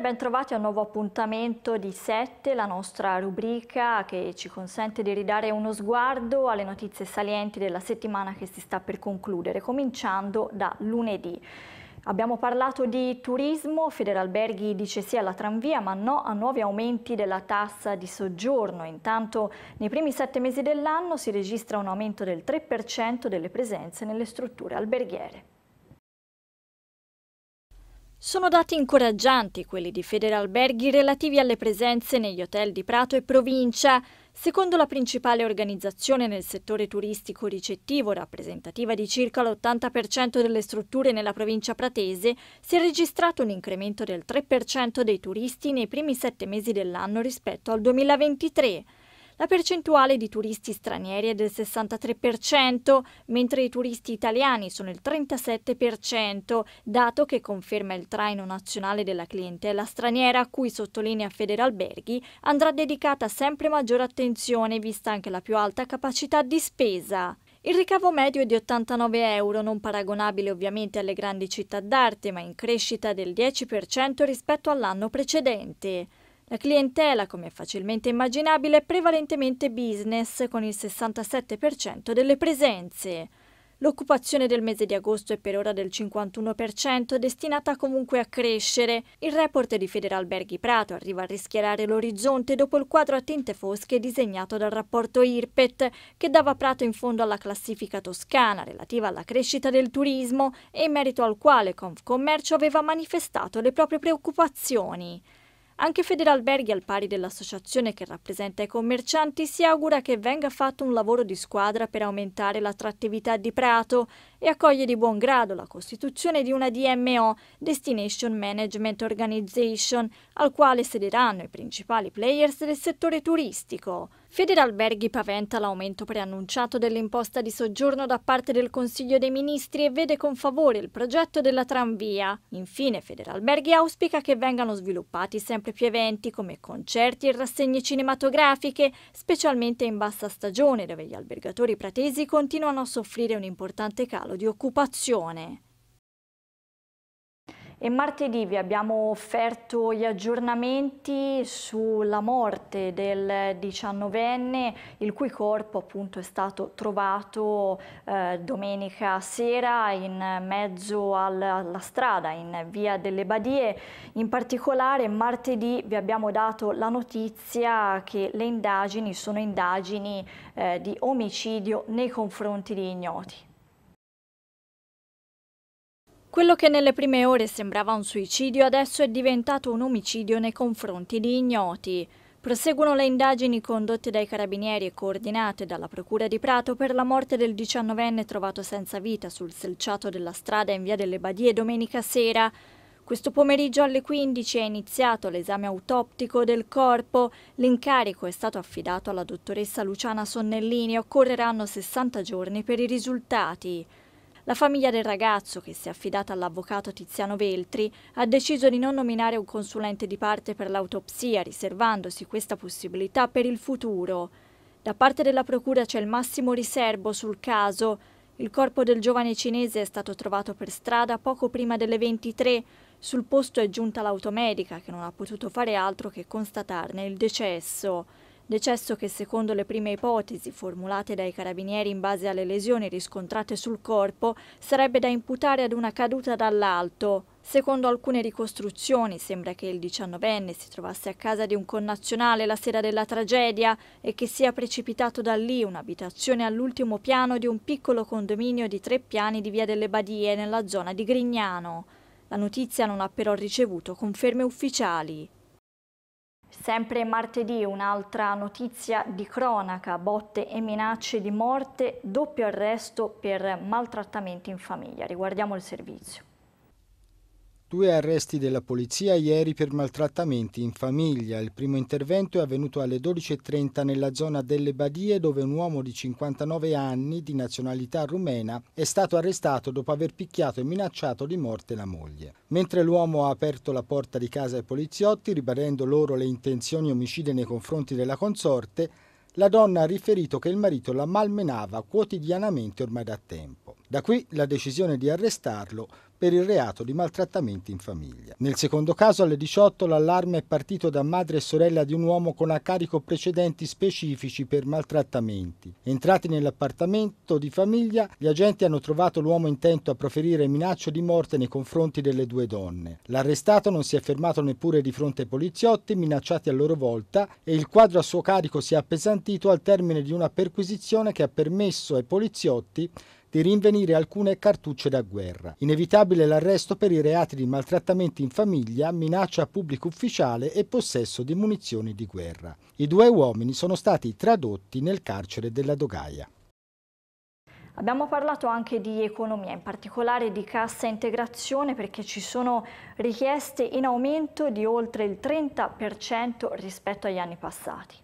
ben trovati a un nuovo appuntamento di 7, la nostra rubrica che ci consente di ridare uno sguardo alle notizie salienti della settimana che si sta per concludere, cominciando da lunedì. Abbiamo parlato di turismo, Federalberghi dice sì alla tranvia ma no a nuovi aumenti della tassa di soggiorno. Intanto nei primi sette mesi dell'anno si registra un aumento del 3% delle presenze nelle strutture alberghiere. Sono dati incoraggianti quelli di Federalberghi relativi alle presenze negli hotel di Prato e provincia. Secondo la principale organizzazione nel settore turistico ricettivo, rappresentativa di circa l'80% delle strutture nella provincia pratese, si è registrato un incremento del 3% dei turisti nei primi sette mesi dell'anno rispetto al 2023. La percentuale di turisti stranieri è del 63%, mentre i turisti italiani sono il 37%, dato che conferma il traino nazionale della clientela straniera a cui sottolinea Federalberghi andrà dedicata sempre maggiore attenzione vista anche la più alta capacità di spesa. Il ricavo medio è di 89 euro, non paragonabile ovviamente alle grandi città d'arte, ma in crescita del 10% rispetto all'anno precedente. La clientela, come facilmente immaginabile, è prevalentemente business con il 67% delle presenze. L'occupazione del mese di agosto è per ora del 51%, destinata comunque a crescere. Il report di Federalberghi Prato arriva a rischiarare l'orizzonte dopo il quadro a tinte fosche disegnato dal rapporto IRPET, che dava Prato in fondo alla classifica toscana relativa alla crescita del turismo e in merito al quale Confcommercio aveva manifestato le proprie preoccupazioni. Anche Federalberghi, al pari dell'associazione che rappresenta i commercianti, si augura che venga fatto un lavoro di squadra per aumentare l'attrattività di Prato e accoglie di buon grado la costituzione di una DMO, Destination Management Organization, al quale sederanno i principali players del settore turistico. Federalberghi paventa l'aumento preannunciato dell'imposta di soggiorno da parte del Consiglio dei Ministri e vede con favore il progetto della tranvia. Infine Federalberghi auspica che vengano sviluppati sempre più eventi come concerti e rassegne cinematografiche, specialmente in bassa stagione dove gli albergatori pratesi continuano a soffrire un importante calo di occupazione. E martedì vi abbiamo offerto gli aggiornamenti sulla morte del diciannovenne, il cui corpo appunto è stato trovato eh, domenica sera in mezzo al, alla strada, in via delle Badie. In particolare martedì vi abbiamo dato la notizia che le indagini sono indagini eh, di omicidio nei confronti di ignoti. Quello che nelle prime ore sembrava un suicidio adesso è diventato un omicidio nei confronti di ignoti. Proseguono le indagini condotte dai carabinieri e coordinate dalla Procura di Prato per la morte del 19enne trovato senza vita sul selciato della strada in via delle Badie domenica sera. Questo pomeriggio alle 15 è iniziato l'esame autoptico del corpo. L'incarico è stato affidato alla dottoressa Luciana Sonnellini e occorreranno 60 giorni per i risultati. La famiglia del ragazzo, che si è affidata all'avvocato Tiziano Veltri, ha deciso di non nominare un consulente di parte per l'autopsia, riservandosi questa possibilità per il futuro. Da parte della procura c'è il massimo riservo sul caso. Il corpo del giovane cinese è stato trovato per strada poco prima delle 23. Sul posto è giunta l'automedica, che non ha potuto fare altro che constatarne il decesso. Decesso che secondo le prime ipotesi formulate dai carabinieri in base alle lesioni riscontrate sul corpo sarebbe da imputare ad una caduta dall'alto. Secondo alcune ricostruzioni sembra che il diciannovenne si trovasse a casa di un connazionale la sera della tragedia e che sia precipitato da lì un'abitazione all'ultimo piano di un piccolo condominio di tre piani di Via delle Badie nella zona di Grignano. La notizia non ha però ricevuto conferme ufficiali. Sempre martedì un'altra notizia di cronaca, botte e minacce di morte, doppio arresto per maltrattamenti in famiglia. Riguardiamo il servizio. Due arresti della polizia ieri per maltrattamenti in famiglia. Il primo intervento è avvenuto alle 12.30 nella zona delle Badie dove un uomo di 59 anni di nazionalità rumena è stato arrestato dopo aver picchiato e minacciato di morte la moglie. Mentre l'uomo ha aperto la porta di casa ai poliziotti, ribadendo loro le intenzioni omicide nei confronti della consorte, la donna ha riferito che il marito la malmenava quotidianamente ormai da tempo. Da qui la decisione di arrestarlo per il reato di maltrattamenti in famiglia. Nel secondo caso alle 18 l'allarme è partito da madre e sorella di un uomo con a carico precedenti specifici per maltrattamenti. Entrati nell'appartamento di famiglia, gli agenti hanno trovato l'uomo intento a proferire minacce di morte nei confronti delle due donne. L'arrestato non si è fermato neppure di fronte ai poliziotti, minacciati a loro volta, e il quadro a suo carico si è appesantito al termine di una perquisizione che ha permesso ai poliziotti di rinvenire alcune cartucce da guerra. Inevitabile l'arresto per i reati di maltrattamenti in famiglia, minaccia a pubblico ufficiale e possesso di munizioni di guerra. I due uomini sono stati tradotti nel carcere della Dogaia. Abbiamo parlato anche di economia, in particolare di cassa integrazione perché ci sono richieste in aumento di oltre il 30% rispetto agli anni passati.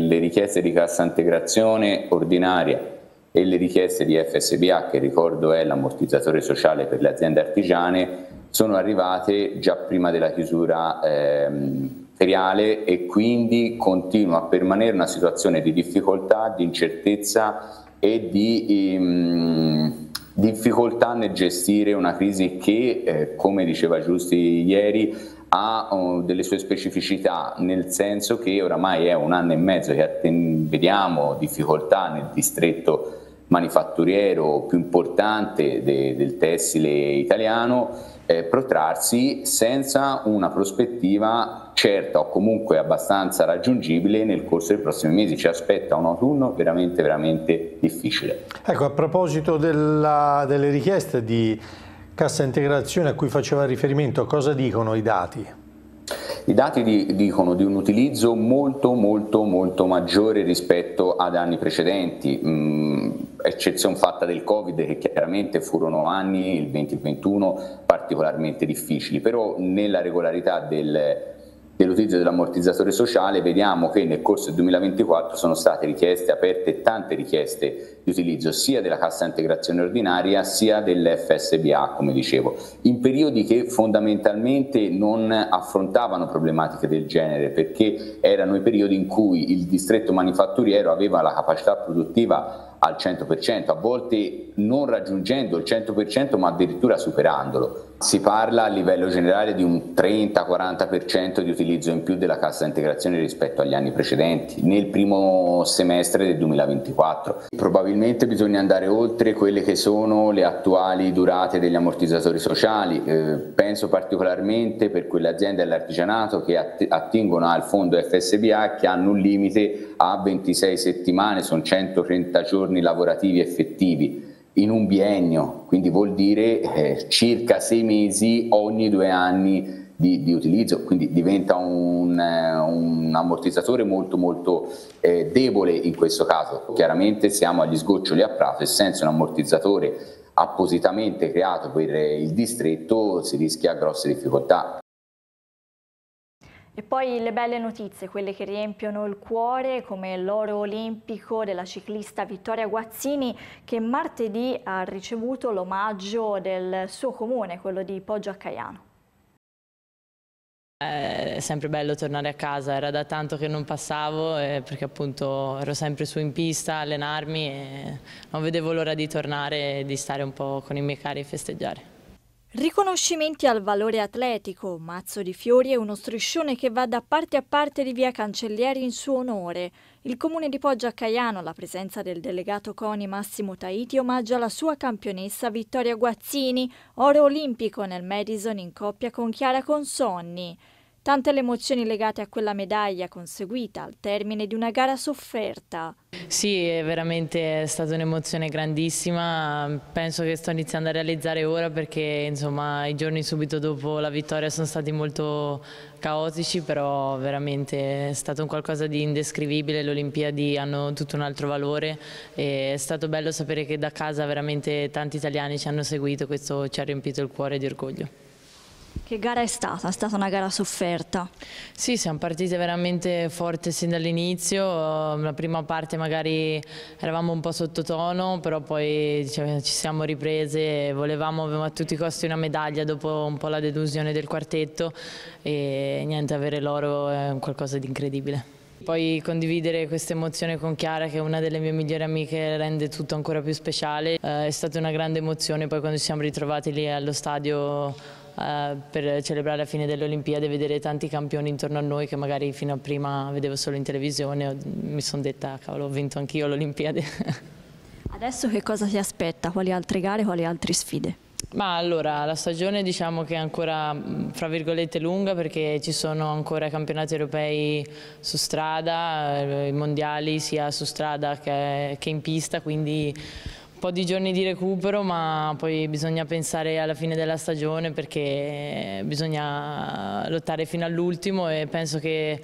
Le richieste di cassa integrazione ordinaria e le richieste di FSBA, che ricordo è l'ammortizzatore sociale per le aziende artigiane, sono arrivate già prima della chiusura ehm, feriale e quindi continua a permanere una situazione di difficoltà, di incertezza e di ehm, difficoltà nel gestire una crisi che, eh, come diceva Giusti ieri, ha oh, delle sue specificità, nel senso che oramai è un anno e mezzo che vediamo difficoltà nel distretto manifatturiero più importante de, del tessile italiano eh, protrarsi senza una prospettiva certa o comunque abbastanza raggiungibile nel corso dei prossimi mesi. Ci aspetta un autunno veramente, veramente difficile. Ecco, a proposito della, delle richieste di cassa integrazione a cui faceva riferimento, cosa dicono i dati? I dati di, dicono di un utilizzo molto molto molto maggiore rispetto ad anni precedenti, mm, eccezione fatta del Covid che chiaramente furono anni, il 2021, particolarmente difficili, però nella regolarità del dell'utilizzo dell'ammortizzatore sociale vediamo che nel corso del 2024 sono state richieste, aperte tante richieste di utilizzo sia della cassa integrazione ordinaria sia dell'FSBA come dicevo, in periodi che fondamentalmente non affrontavano problematiche del genere perché erano i periodi in cui il distretto manifatturiero aveva la capacità produttiva al 100%, a volte non raggiungendo il 100% ma addirittura superandolo si parla a livello generale di un 30-40% di utilizzo in più della cassa integrazione rispetto agli anni precedenti, nel primo semestre del 2024. Probabilmente bisogna andare oltre quelle che sono le attuali durate degli ammortizzatori sociali, eh, penso particolarmente per quelle aziende all'artigianato che att- attingono al fondo FSBA che hanno un limite a 26 settimane, sono 130 giorni lavorativi effettivi in un biennio, quindi vuol dire eh, circa sei mesi ogni due anni di, di utilizzo, quindi diventa un, eh, un ammortizzatore molto molto eh, debole in questo caso. Chiaramente siamo agli sgoccioli a prato e senza un ammortizzatore appositamente creato per il distretto si rischia grosse difficoltà. E poi le belle notizie, quelle che riempiono il cuore, come l'oro olimpico della ciclista Vittoria Guazzini, che martedì ha ricevuto l'omaggio del suo comune, quello di Poggio a Caiano. È sempre bello tornare a casa, era da tanto che non passavo eh, perché appunto ero sempre su in pista, a allenarmi e non vedevo l'ora di tornare e di stare un po' con i miei cari a festeggiare. Riconoscimenti al valore atletico, mazzo di fiori e uno striscione che va da parte a parte di via Cancellieri in suo onore. Il comune di Poggio a Caiano, alla presenza del delegato CONI Massimo Tahiti, omaggia la sua campionessa Vittoria Guazzini, oro olimpico nel Madison in coppia con Chiara Consonni. Tante le emozioni legate a quella medaglia conseguita al termine di una gara sofferta. Sì, è veramente stata un'emozione grandissima, penso che sto iniziando a realizzare ora perché insomma, i giorni subito dopo la vittoria sono stati molto caotici, però veramente è stato un qualcosa di indescrivibile, le Olimpiadi hanno tutto un altro valore e è stato bello sapere che da casa veramente tanti italiani ci hanno seguito, questo ci ha riempito il cuore di orgoglio. Che gara è stata? È stata una gara sofferta? Sì, siamo partite veramente forte sin dall'inizio, la prima parte magari eravamo un po' sottotono, però poi diciamo, ci siamo riprese, volevamo a tutti i costi una medaglia dopo un po' la delusione del quartetto e niente, avere l'oro è qualcosa di incredibile. Poi condividere questa emozione con Chiara, che è una delle mie migliori amiche, rende tutto ancora più speciale. Eh, è stata una grande emozione, poi quando ci siamo ritrovati lì allo stadio eh, per celebrare la fine delle Olimpiadi e vedere tanti campioni intorno a noi che magari fino a prima vedevo solo in televisione, mi sono detta cavolo ho vinto anch'io l'Olimpiade. Adesso che cosa ti aspetta? Quali altre gare, quali altre sfide? Ma allora, la stagione diciamo che è ancora fra virgolette lunga perché ci sono ancora i campionati europei su strada, eh, i mondiali sia su strada che in pista, quindi po' di giorni di recupero ma poi bisogna pensare alla fine della stagione perché eh, bisogna lottare fino all'ultimo e penso che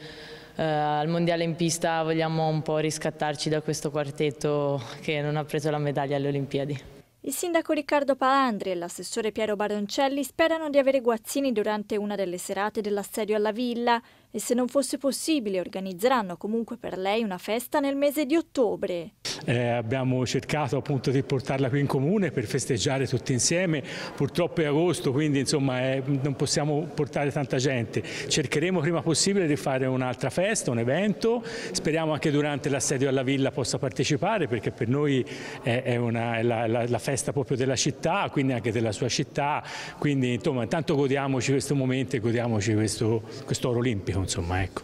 eh, al Mondiale in pista vogliamo un po' riscattarci da questo quartetto che non ha preso la medaglia alle Olimpiadi. Il sindaco Riccardo Palandri e l'assessore Piero Baroncelli sperano di avere guazzini durante una delle serate dell'assedio alla villa e se non fosse possibile organizzeranno comunque per lei una festa nel mese di ottobre. Eh, abbiamo cercato appunto di portarla qui in comune per festeggiare tutti insieme, purtroppo è agosto quindi insomma è, eh, non possiamo portare tanta gente, cercheremo prima possibile di fare un'altra festa, un evento, speriamo anche durante l'assedio alla villa possa partecipare perché per noi è, è, una, è la, la, la festa festa proprio della città, quindi anche della sua città, quindi insomma intanto godiamoci questo momento e godiamoci questo, oro olimpico. Insomma, ecco.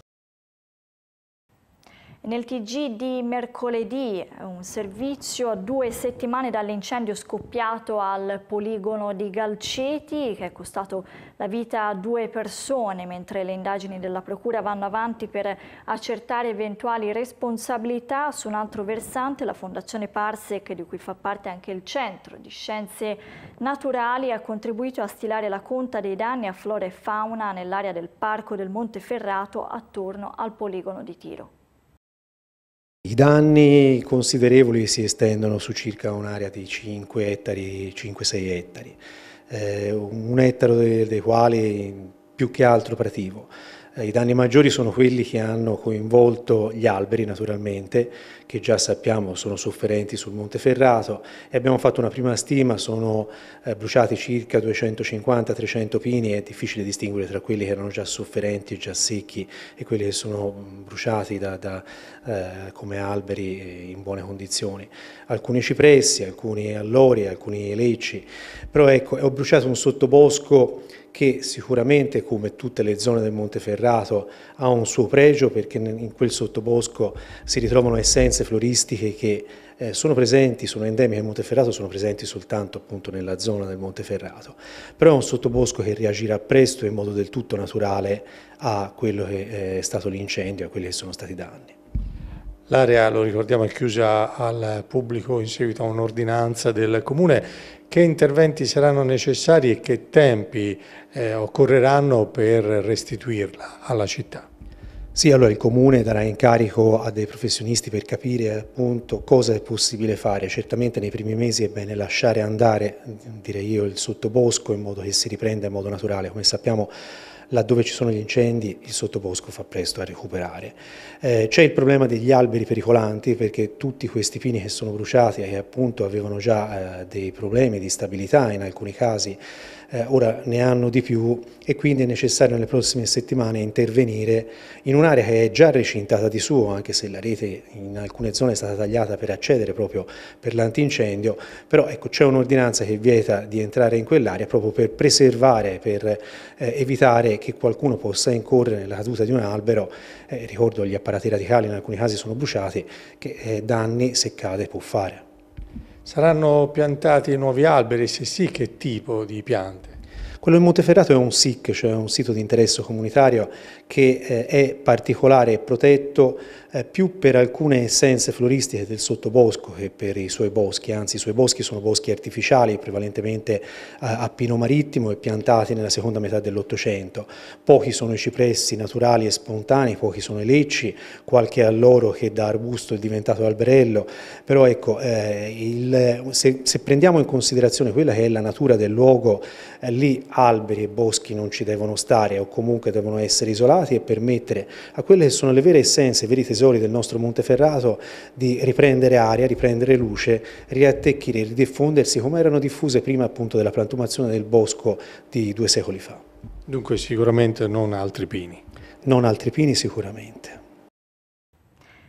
Nel TG di mercoledì un servizio a due settimane dall'incendio scoppiato al poligono di Galceti che è costato la vita a due persone mentre le indagini della procura vanno avanti per accertare eventuali responsabilità. Su un altro versante la Fondazione Parsec di cui fa parte anche il Centro di Scienze Naturali ha contribuito a stilare la conta dei danni a flora e fauna nell'area del Parco del Monteferrato attorno al poligono di Tiro. I danni considerevoli si estendono su circa un'area di 5 ettari, 5-6 ettari, eh, un ettaro dei, dei quali più che altro operativo. Eh, I danni maggiori sono quelli che hanno coinvolto gli alberi naturalmente, che già sappiamo sono sofferenti sul Monte Ferrato e abbiamo fatto una prima stima, sono eh, bruciati circa 250-300 pini, è difficile distinguere tra quelli che erano già sofferenti, già secchi e quelli che sono mm, bruciati da, da, eh, come alberi eh, in buone condizioni. Alcuni cipressi, alcuni allori, alcuni lecci, però ecco ho bruciato un sottobosco che sicuramente come tutte le zone del Monteferrato ha un suo pregio perché in quel sottobosco si ritrovano essenze floristiche che eh, sono presenti, sono endemiche del Monteferrato, sono presenti soltanto appunto nella zona del Monteferrato, però è un sottobosco che reagirà presto in modo del tutto naturale a quello che eh, è stato l'incendio, a quelli che sono stati i danni. L'area, lo ricordiamo, è chiusa al pubblico in seguito a un'ordinanza del Comune. Che interventi saranno necessari e che tempi eh, occorreranno per restituirla alla città? Sì, allora il Comune darà incarico a dei professionisti per capire appunto cosa è possibile fare. Certamente nei primi mesi è bene lasciare andare, direi io, il sottobosco in modo che si riprenda in modo naturale. Come sappiamo laddove ci sono gli incendi il sottobosco fa presto a recuperare. Eh, C'è il problema degli alberi pericolanti perché tutti questi pini che sono bruciati e che appunto avevano già eh, dei problemi di stabilità in alcuni casi eh, ora ne hanno di più e quindi è necessario nelle prossime settimane intervenire in un'area che è già recintata di suo, anche se la rete in alcune zone è stata tagliata per accedere proprio per l'antincendio, però ecco, c'è un'ordinanza che vieta di entrare in quell'area proprio per preservare, per eh, evitare che qualcuno possa incorrere nella caduta di un albero, eh, ricordo gli apparati radicali in alcuni casi sono bruciati, che eh, danni se cade può fare. Saranno piantati nuovi alberi, se sì che tipo di piante? Quello di Monteferrato è un SIC, cioè un sito di interesse comunitario che eh, è particolare e protetto eh, più per alcune essenze floristiche del sottobosco che per i suoi boschi, anzi i suoi boschi sono boschi artificiali prevalentemente eh, a pino marittimo e piantati nella seconda metà dell'Ottocento. Pochi sono i cipressi naturali e spontanei, pochi sono i lecci, qualche alloro che da arbusto è diventato alberello, però ecco, eh, il, se, se, prendiamo in considerazione quella che è la natura del luogo, eh, lì alberi e boschi non ci devono stare o comunque devono essere isolati e permettere a quelle che sono le vere essenze, veri verite difensori del nostro Monteferrato di riprendere aria, riprendere luce, riattecchire, ridiffondersi come erano diffuse prima appunto della frantumazione del bosco di due secoli fa. Dunque sicuramente non altri pini. Non altri pini sicuramente.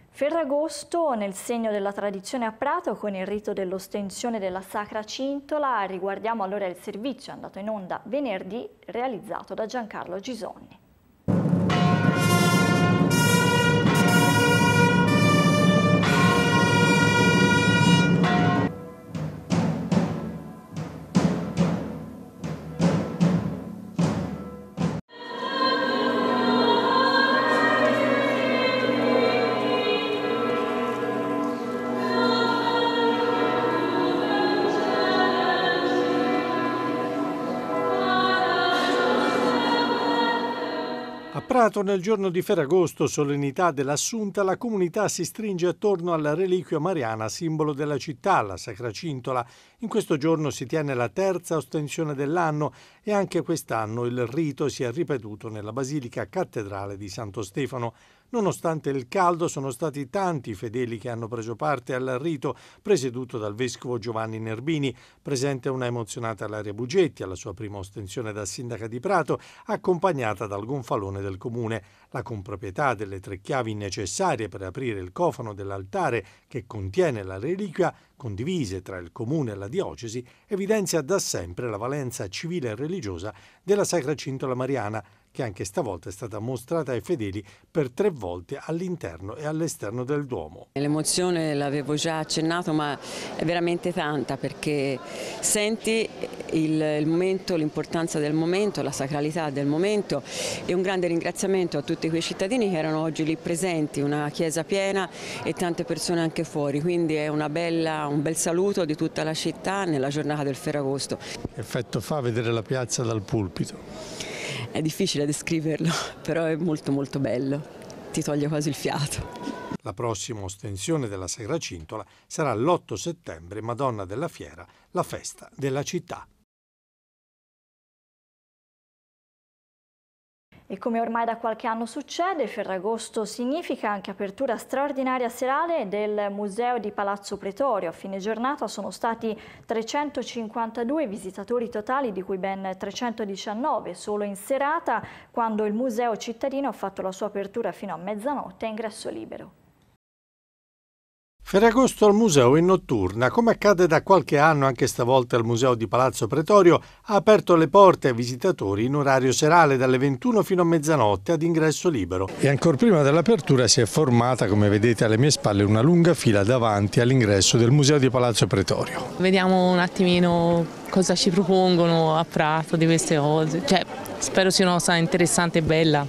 Ferragosto, nel segno della tradizione a Prato, con il rito dell'ostensione della Sacra Cintola, riguardiamo allora il servizio andato in onda venerdì realizzato da Giancarlo Gisonni. celebrato nel giorno di Ferragosto, solennità dell'Assunta, la comunità si stringe attorno alla reliquia mariana, simbolo della città, la Sacra Cintola. In questo giorno si tiene la terza ostensione dell'anno e anche quest'anno il rito si è ripetuto nella Basilica Cattedrale di Santo Stefano. Nonostante il caldo sono stati tanti i fedeli che hanno preso parte al rito presieduto dal vescovo Giovanni Nerbini, presente una emozionata Laria Bugetti alla sua prima ostensione da sindaca di Prato, accompagnata dal gonfalone del comune. La comproprietà delle tre chiavi necessarie per aprire il cofano dell'altare che contiene la reliquia condivise tra il comune e la diocesi, evidenzia da sempre la valenza civile e religiosa della Sacra Cintola Mariana, che anche stavolta è stata mostrata ai fedeli per tre volte all'interno e all'esterno del Duomo. L'emozione l'avevo già accennato ma è veramente tanta perché senti il, il momento, l'importanza del momento, la sacralità del momento e un grande ringraziamento a tutti quei cittadini che erano oggi lì presenti, una chiesa piena e tante persone anche fuori, quindi è bella, un bel saluto di tutta la città nella giornata del Ferragosto. Effetto fa vedere la piazza dal pulpito? È difficile descriverlo, però è molto molto bello, ti toglie quasi il fiato. La prossima ostensione della Sagra Cintola sarà l'8 settembre, Madonna della Fiera, la festa della città. E come ormai da qualche anno succede, Ferragosto significa anche apertura straordinaria serale del Museo di Palazzo Pretorio. A fine giornata sono stati 352 visitatori totali, di cui ben 319 solo in serata, quando il Museo cittadino ha fatto la sua apertura fino a mezzanotte a ingresso libero. Ferragosto al museo in notturna, come accade da qualche anno anche stavolta al museo di Palazzo Pretorio, ha aperto le porte ai visitatori in orario serale dalle 21 fino a mezzanotte ad ingresso libero. E ancora prima dell'apertura si è formata, come vedete alle mie spalle, una lunga fila davanti all'ingresso del museo di Palazzo Pretorio. Vediamo un attimino cosa ci propongono a Prato di queste cose, cioè, spero sia una cosa interessante e bella.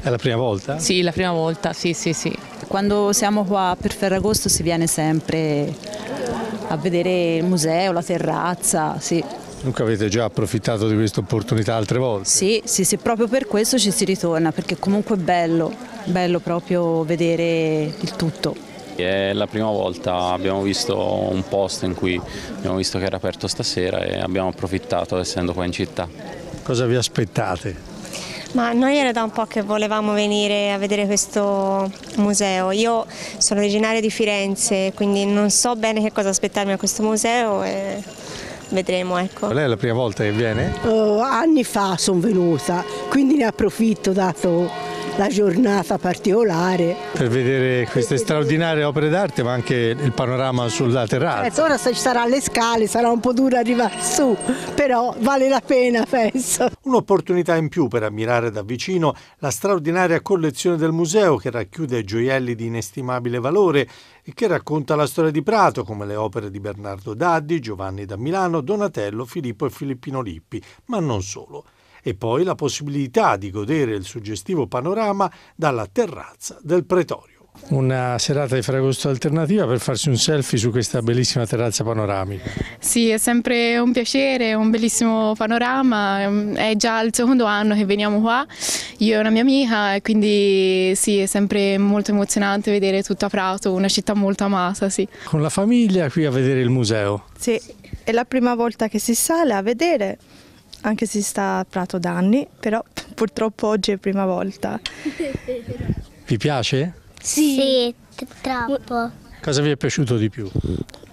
È la prima volta? Sì, la prima volta, sì, sì, sì. Quando siamo qua per Ferragosto si viene sempre a vedere il museo, la terrazza, sì. Dunque avete già approfittato di questa opportunità altre volte? Sì, sì, sì, proprio per questo ci si ritorna, perché comunque è bello, bello proprio vedere il tutto. È la prima volta, abbiamo visto un posto in cui abbiamo visto che era aperto stasera e abbiamo approfittato essendo qua in città. Cosa vi aspettate? Ma noi era da un po' che volevamo venire a vedere questo museo. Io sono originaria di Firenze, quindi non so bene che cosa aspettarmi a questo museo e vedremo. Ecco. Qual è la prima volta che viene? Oh, anni fa sono venuta, quindi ne approfitto dato la giornata particolare. Per vedere queste straordinarie opere d'arte ma anche il panorama sulla terrazza. Certo, ora se ci saranno le scale sarà un po' dura arrivare su, però vale la pena penso. Un'opportunità in più per ammirare da vicino la straordinaria collezione del museo che racchiude gioielli di inestimabile valore e che racconta la storia di Prato come le opere di Bernardo Daddi, Giovanni da Milano, Donatello, Filippo e Filippino Lippi, ma non solo e poi la possibilità di godere il suggestivo panorama dalla terrazza del Pretorio una serata di Ferragosto alternativa per farsi un selfie su questa bellissima terrazza panoramica. Sì, è sempre un piacere, un bellissimo panorama, è già il secondo anno che veniamo qua, io e una mia amica, e quindi sì, è sempre molto emozionante vedere tutta Prato, una città molto amata, sì. Con la famiglia qui a vedere il museo? Sì, è la prima volta che si sale a vedere anche se sta a Prato da anni, però purtroppo oggi è prima volta. Vi piace? Sì, sì troppo. Cosa vi è piaciuto di più?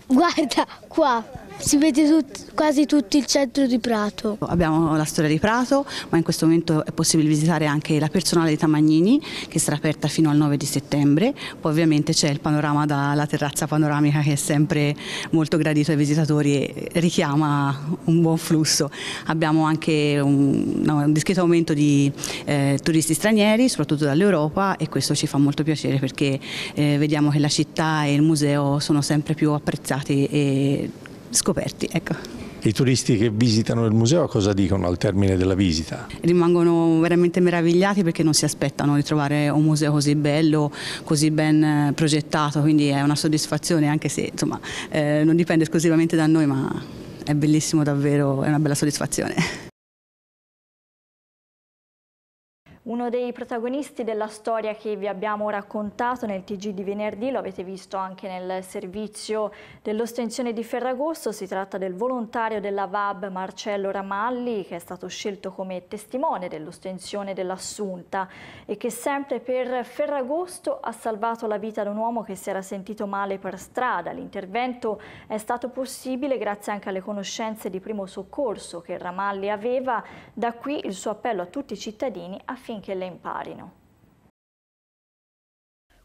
Guarda, qua. Si vede tut, quasi tutto il centro di Prato. Abbiamo la storia di Prato, ma in questo momento è possibile visitare anche la personale di Tamagnini, che sarà aperta fino al 9 di settembre. Poi ovviamente c'è il panorama dalla terrazza panoramica che è sempre molto gradito ai visitatori e richiama un buon flusso. Abbiamo anche un, no, un discreto aumento di eh, turisti stranieri, soprattutto dall'Europa, e questo ci fa molto piacere perché eh, vediamo che la città e il museo sono sempre più apprezzati e scoperti. Ecco. I turisti che visitano il museo cosa dicono al termine della visita? Rimangono veramente meravigliati perché non si aspettano di trovare un museo così bello, così ben eh, progettato, quindi è una soddisfazione anche se insomma, eh, non dipende esclusivamente da noi ma è bellissimo davvero, è una bella soddisfazione. uno dei protagonisti della storia che vi abbiamo raccontato nel TG di venerdì, lo avete visto anche nel servizio dell'ostensione di Ferragosto, si tratta del volontario della VAB Marcello Ramalli che è stato scelto come testimone dell'ostensione dell'assunta e che sempre per Ferragosto ha salvato la vita ad un uomo che si era sentito male per strada. L'intervento è stato possibile grazie anche alle conoscenze di primo soccorso che Ramalli aveva, da qui il suo appello a tutti i cittadini affinché affinché le imparino.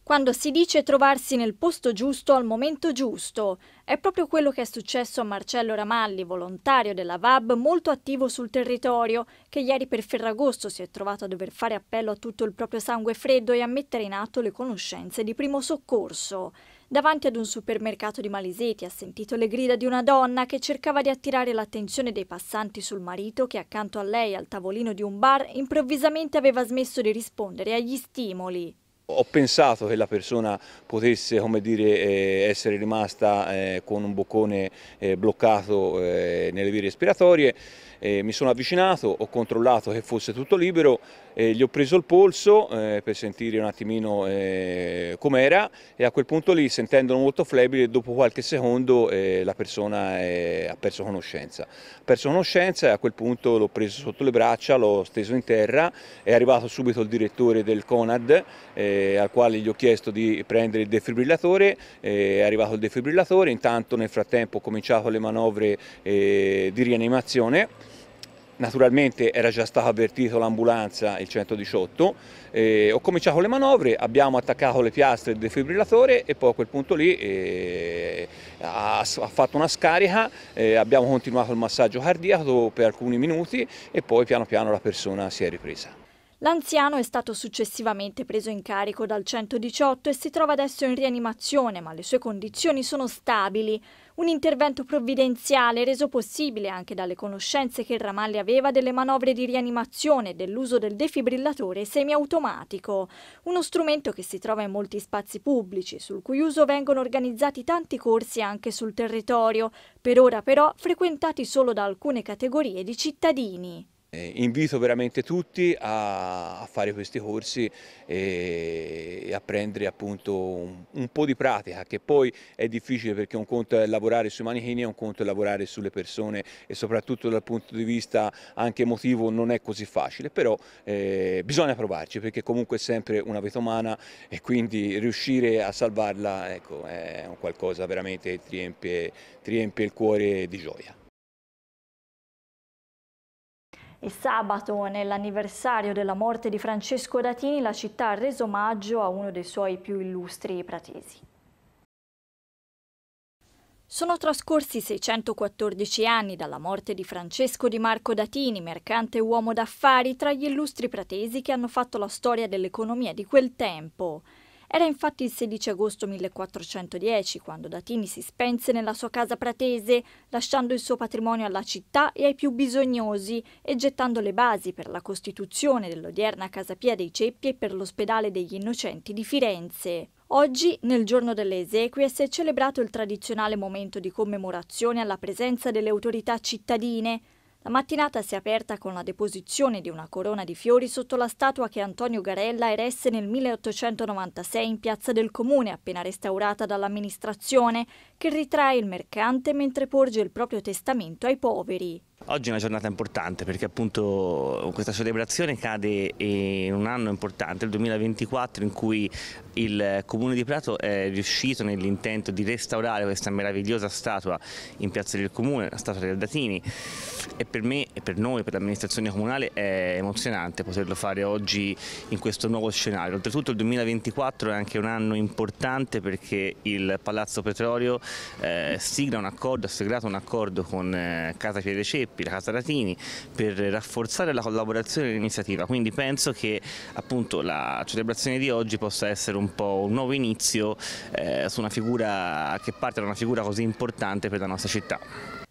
Quando si dice trovarsi nel posto giusto al momento giusto, è proprio quello che è successo a Marcello Ramalli, volontario della VAB molto attivo sul territorio, che ieri per Ferragosto si è trovato a dover fare appello a tutto il proprio sangue freddo e a mettere in atto le conoscenze di primo soccorso. Davanti ad un supermercato di Maleseti ha sentito le grida di una donna che cercava di attirare l'attenzione dei passanti sul marito che accanto a lei al tavolino di un bar improvvisamente aveva smesso di rispondere agli stimoli. Ho pensato che la persona potesse dire, eh, essere rimasta eh, con un boccone eh, bloccato nelle vie respiratorie, mi sono avvicinato, ho controllato che fosse tutto libero, gli ho preso il polso per sentire un attimino com'era e a quel punto lì sentendolo molto flebile dopo qualche secondo la persona ha perso conoscenza. Ha perso conoscenza e a quel punto l'ho preso sotto le braccia, l'ho steso in terra, è arrivato subito il direttore del CONAD eh, al quale gli ho chiesto di prendere il defibrillatore, eh, è arrivato il defibrillatore, intanto nel frattempo ho cominciato le manovre eh, di rianimazione. Naturalmente era già stato avvertito l'ambulanza, il 118, eh, ho cominciato le manovre, abbiamo attaccato le piastre del defibrillatore e poi a quel punto lì eh, ha, ha, fatto una scarica, eh, abbiamo continuato il massaggio cardiaco per alcuni minuti e poi piano piano la persona si è ripresa. L'anziano è stato successivamente preso in carico dal 118 e si trova adesso in rianimazione, ma le sue condizioni sono stabili. Un intervento provvidenziale reso possibile anche dalle conoscenze che il Ramalli aveva delle manovre di rianimazione e dell'uso del defibrillatore semiautomatico, uno strumento che si trova in molti spazi pubblici, sul cui uso vengono organizzati tanti corsi anche sul territorio, per ora però frequentati solo da alcune categorie di cittadini. Eh, invito veramente tutti a fare questi corsi eh, e a prendere appunto un, po' di pratica che poi è difficile perché un conto è lavorare sui manichini e un conto è lavorare sulle persone e soprattutto dal punto di vista anche emotivo non è così facile però eh, bisogna provarci perché comunque è sempre una vita umana e quindi riuscire a salvarla ecco, è qualcosa veramente che ti riempie, ti riempie il cuore di gioia. E sabato, nell'anniversario della morte di Francesco Datini, la città ha reso omaggio a uno dei suoi più illustri pratesi. Sono trascorsi 614 anni dalla morte di Francesco di Marco Datini, mercante e uomo d'affari, tra gli illustri pratesi che hanno fatto la storia dell'economia di quel tempo. Era infatti il 16 agosto 1410 quando Datini si spense nella sua casa pratese, lasciando il suo patrimonio alla città e ai più bisognosi e gettando le basi per la costituzione dell'odierna Casa Pia dei Ceppi e per l'ospedale degli Innocenti di Firenze. Oggi, nel giorno delle esequie, si è celebrato il tradizionale momento di commemorazione alla presenza delle autorità cittadine, la mattinata si è aperta con la deposizione di una corona di fiori sotto la statua che Antonio Garella eresse nel 1896 in piazza del comune, appena restaurata dall'amministrazione, che ritrae il mercante mentre porge il proprio testamento ai poveri. Oggi è una giornata importante perché appunto questa celebrazione cade in un anno importante, il 2024, in cui il Comune di Prato è riuscito nell'intento di restaurare questa meravigliosa statua in Piazza del Comune, la statua del Datini e per me e per noi, per l'amministrazione comunale è emozionante poterlo fare oggi in questo nuovo scenario. Oltretutto il 2024 è anche un anno importante perché il Palazzo Petrolio eh, sigla un accordo, ha siglato un accordo con eh, Casa Piedecepi Zeppi, la Casaratini, per rafforzare la collaborazione e l'iniziativa. Quindi penso che appunto la celebrazione di oggi possa essere un po' un nuovo inizio eh, su una figura che parte da una figura così importante per la nostra città.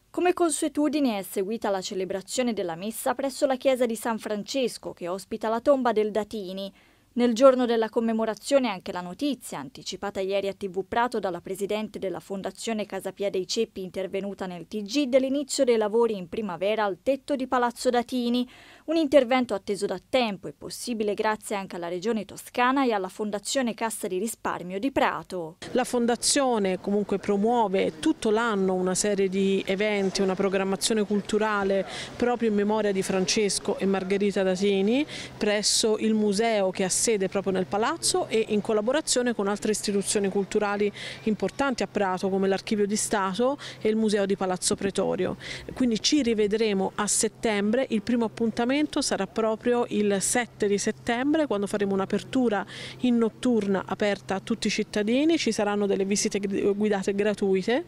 Come consuetudine è seguita la celebrazione della messa presso la chiesa di San Francesco che ospita la tomba del Datini, nel giorno della commemorazione anche la notizia, anticipata ieri a TV Prato dalla presidente della Fondazione Casapia dei Ceppi intervenuta nel TG, dell'inizio dei lavori in primavera al tetto di Palazzo Datini, un intervento atteso da tempo e possibile grazie anche alla Regione Toscana e alla Fondazione Cassa di Risparmio di Prato. La Fondazione comunque promuove tutto l'anno una serie di eventi, una programmazione culturale proprio in memoria di Francesco e Margherita Datini presso il museo che ha sede proprio nel palazzo e in collaborazione con altre istituzioni culturali importanti a Prato come l'Archivio di Stato e il Museo di Palazzo Pretorio. Quindi ci rivedremo a settembre, il primo appuntamento sarà proprio il 7 di settembre quando faremo un'apertura in notturna aperta a tutti i cittadini, ci saranno delle visite guidate gratuite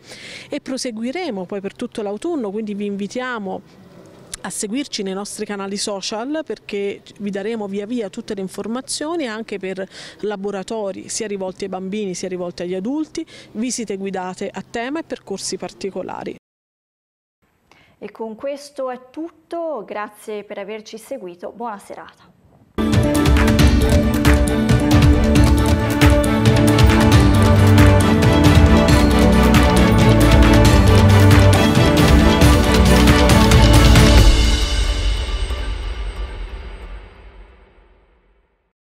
e proseguiremo poi per tutto l'autunno, quindi vi invitiamo a seguirci nei nostri canali social perché vi daremo via via tutte le informazioni anche per laboratori sia rivolti ai bambini sia rivolti agli adulti, visite guidate a tema e percorsi particolari. E con questo è tutto, grazie per averci seguito, buona serata.